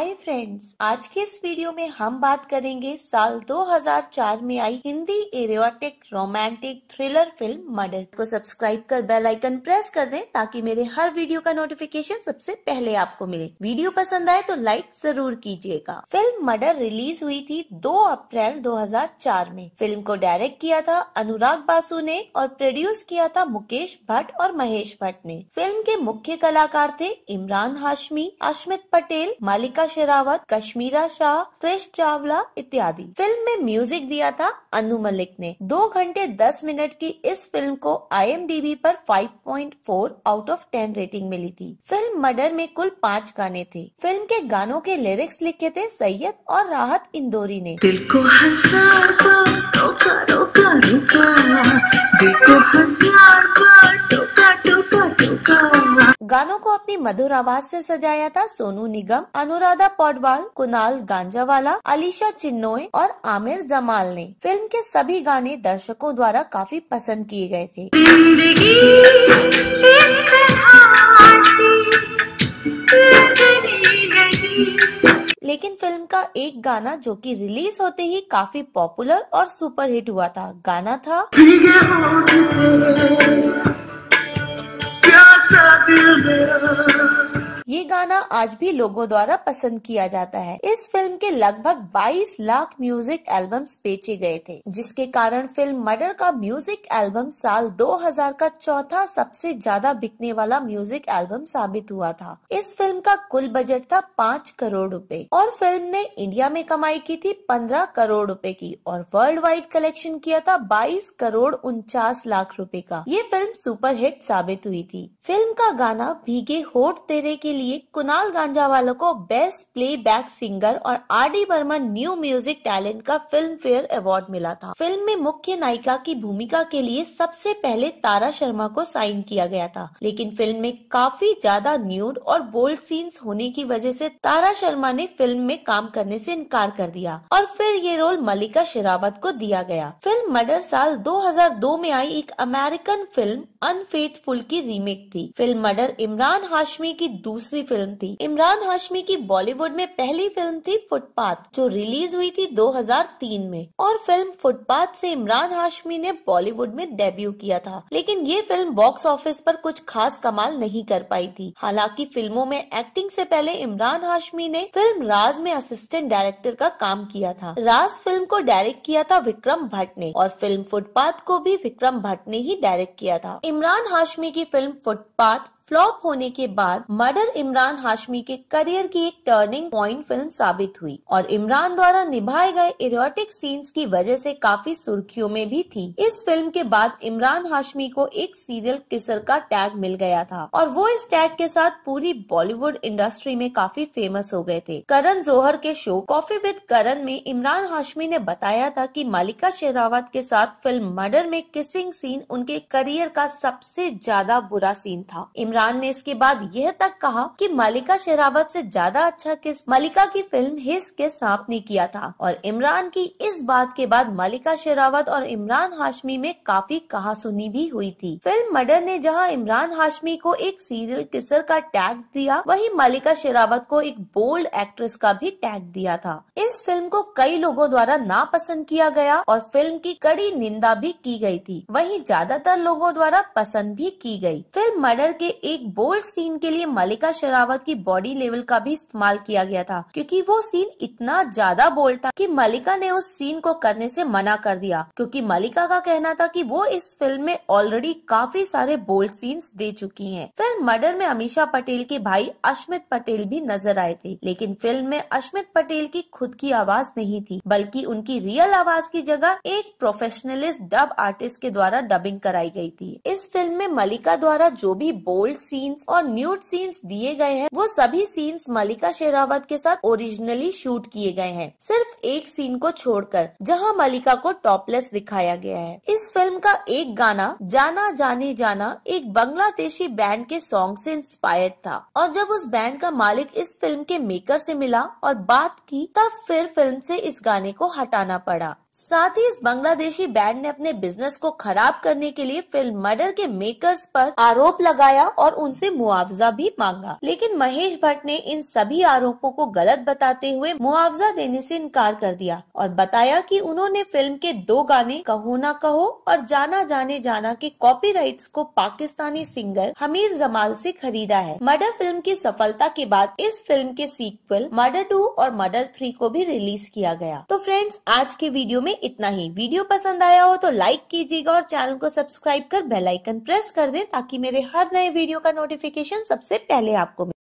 Hi friends आज के इस वीडियो में हम बात करेंगे साल 2004 में आई Hindi erotic romantic thriller film Murder को सब्सक्राइब कर बेल आइकन प्रेस कर दें ताकि मेरे हर वीडियो का नोटिफिकेशन सबसे पहले आपको मिले वीडियो पसंद आए तो लाइक जरूर कीजिएगा फिल्म मर्डर रिलीज हुई थी 2 अप्रैल 2004 में फिल्म को डायरेक्ट किया था अनुराग बासु ने और प्रोड्यूस किया था मुकेश भट्ट और महेश भट्ट ने फिल्म के मुख्य कलाकार थे इमरान हाशमी अश्मित पटेल मालिका शेरावत कश्मीरा शाह क्रिश चावला इत्यादि फिल्म में म्यूजिक दिया था अनु मलिक ने दो घंटे दस मिनट की इस फिल्म को आई पर 5.4 आउट ऑफ 10 रेटिंग मिली थी फिल्म मर्डर में कुल पाँच गाने थे फिल्म के गानों के लिरिक्स लिखे थे सैयद और राहत इंदौरी ने दिल को हंसा गानों को अपनी मधुर आवाज से सजाया था सोनू निगम अनुराधा पौडवाल कुणाल गांजावाला अलीशा चिन्नोय और आमिर जमाल ने फिल्म के सभी गाने दर्शकों द्वारा काफी पसंद किए गए थे लेकिन फिल्म का एक गाना जो कि रिलीज होते ही काफी पॉपुलर और सुपरहिट हुआ था गाना था Gracias. ये गाना आज भी लोगों द्वारा पसंद किया जाता है इस फिल्म के लगभग 22 लाख म्यूजिक एल्बम्स बेचे गए थे जिसके कारण फिल्म मर्डर का म्यूजिक एल्बम साल 2000 का चौथा सबसे ज्यादा बिकने वाला म्यूजिक एल्बम साबित हुआ था इस फिल्म का कुल बजट था पाँच करोड़ रूपए और फिल्म ने इंडिया में कमाई की थी पंद्रह करोड़ रूपए की और वर्ल्ड वाइड कलेक्शन किया था बाईस करोड़ उनचास लाख रूपए का ये फिल्म सुपरहिट साबित हुई थी फिल्म का गाना भीगे होट तेरे के लिए कुणाल वालों को बेस्ट प्लेबैक सिंगर और R D Varma new music talent का फिल्म फेयर अवार्ड मिला था फिल्म में मुख्य नायिका की भूमिका के लिए सबसे पहले तारा शर्मा को साइन किया गया था लेकिन फिल्म में काफी ज्यादा न्यूड और बोल्ड सीन्स होने की वजह से तारा शर्मा ने फिल्म में काम करने से इनकार कर दिया और फिर ये रोल मलिका शेरावत को दिया गया फिल्म मर्डर साल 2002 में आई एक अमेरिकन फिल्म अनफेथफुल की रीमेक थी फिल्म मर्डर इमरान हाशमी की दूसरी दूसरी फिल्म थी इमरान हाशमी की बॉलीवुड में पहली फिल्म थी फुटपाथ जो रिलीज हुई थी 2003 में और फिल्म फुटपाथ से इमरान हाशमी ने बॉलीवुड में डेब्यू किया था लेकिन ये फिल्म बॉक्स ऑफिस पर कुछ खास कमाल नहीं कर पाई थी हालांकि फिल्मों में एक्टिंग से पहले इमरान हाशमी ने फिल्म राज में असिस्टेंट डायरेक्टर का काम किया था राज फिल्म को डायरेक्ट किया था विक्रम भट्ट ने और फिल्म फुटपाथ को भी विक्रम भट्ट ने ही डायरेक्ट किया था इमरान हाशमी की फिल्म फुटपाथ फ्लॉप होने के बाद मर्डर इमरान हाशमी के करियर की एक टर्निंग पॉइंट फिल्म साबित हुई और इमरान द्वारा निभाए गए इरोटिक सीन्स की वजह से काफी सुर्खियों में भी थी इस फिल्म के बाद इमरान हाशमी को एक सीरियल किसर का टैग मिल गया था और वो इस टैग के साथ पूरी बॉलीवुड इंडस्ट्री में काफी फेमस हो गए थे करण जोहर के शो कॉफी विद करण में इमरान हाशमी ने बताया था की मालिका शेरावत के साथ फिल्म मर्डर में किसिंग सीन उनके करियर का सबसे ज्यादा बुरा सीन था इमरान इमरान ने इसके बाद यह तक कहा कि मालिका शेरावत से ज्यादा अच्छा किस मालिका की फिल्म हिस के सांप ने किया था और इमरान की इस बात के बाद मालिका शेरावत और इमरान हाशमी में काफी कहासुनी भी हुई थी फिल्म मर्डर ने जहां इमरान हाशमी को एक सीरियल किसर का टैग दिया वही मालिका शेरावत को एक बोल्ड एक्ट्रेस का भी टैग दिया था इस फिल्म को कई लोगों द्वारा नापसंद किया गया और फिल्म की कड़ी निंदा भी की गई थी वहीं ज्यादातर लोगों द्वारा पसंद भी की गई फिल्म मर्डर के एक बोल्ड सीन के लिए मलिका शरावत की बॉडी लेवल का भी इस्तेमाल किया गया था क्योंकि वो सीन इतना ज्यादा बोल्ड था कि मलिका ने उस सीन को करने से मना कर दिया क्योंकि मलिका का कहना था कि वो इस फिल्म में ऑलरेडी काफी सारे बोल्ड सीन्स दे चुकी हैं। फिल्म मर्डर में अमीशा पटेल के भाई अश्मित पटेल भी नजर आए थे लेकिन फिल्म में अश्मित पटेल की खुद की आवाज नहीं थी बल्कि उनकी रियल आवाज की जगह एक प्रोफेशनलिस्ट डब आर्टिस्ट के द्वारा डबिंग कराई गयी थी इस फिल्म में मलिका द्वारा जो भी बोल्ड एडल्ट सीन्स और न्यूड सीन्स दिए गए हैं वो सभी सीन्स मलिका शेरावत के साथ ओरिजिनली शूट किए गए हैं सिर्फ एक सीन को छोड़कर जहां मलिका को टॉपलेस दिखाया गया है इस फिल्म का एक गाना जाना जाने जाना एक बांग्लादेशी बैंड के सॉन्ग ऐसी इंस्पायर्ड था और जब उस बैंड का मालिक इस फिल्म के मेकर ऐसी मिला और बात की तब फिर फिल्म ऐसी इस गाने को हटाना पड़ा साथ ही इस बांग्लादेशी बैंड ने अपने बिजनेस को खराब करने के लिए फिल्म मर्डर के मेकर्स पर आरोप लगाया और उनसे मुआवजा भी मांगा लेकिन महेश भट्ट ने इन सभी आरोपों को गलत बताते हुए मुआवजा देने से इनकार कर दिया और बताया कि उन्होंने फिल्म के दो गाने कहो ना कहो और जाना जाने जाना के कॉपी को पाकिस्तानी सिंगर हमीर जमाल ऐसी खरीदा है मर्डर फिल्म की सफलता के बाद इस फिल्म के सीक्वल मर्डर टू और मर्डर थ्री को भी रिलीज किया गया तो फ्रेंड्स आज के वीडियो वीडियो में इतना ही वीडियो पसंद आया हो तो लाइक कीजिएगा और चैनल को सब्सक्राइब कर बेल आइकन प्रेस कर दें ताकि मेरे हर नए वीडियो का नोटिफिकेशन सबसे पहले आपको मिले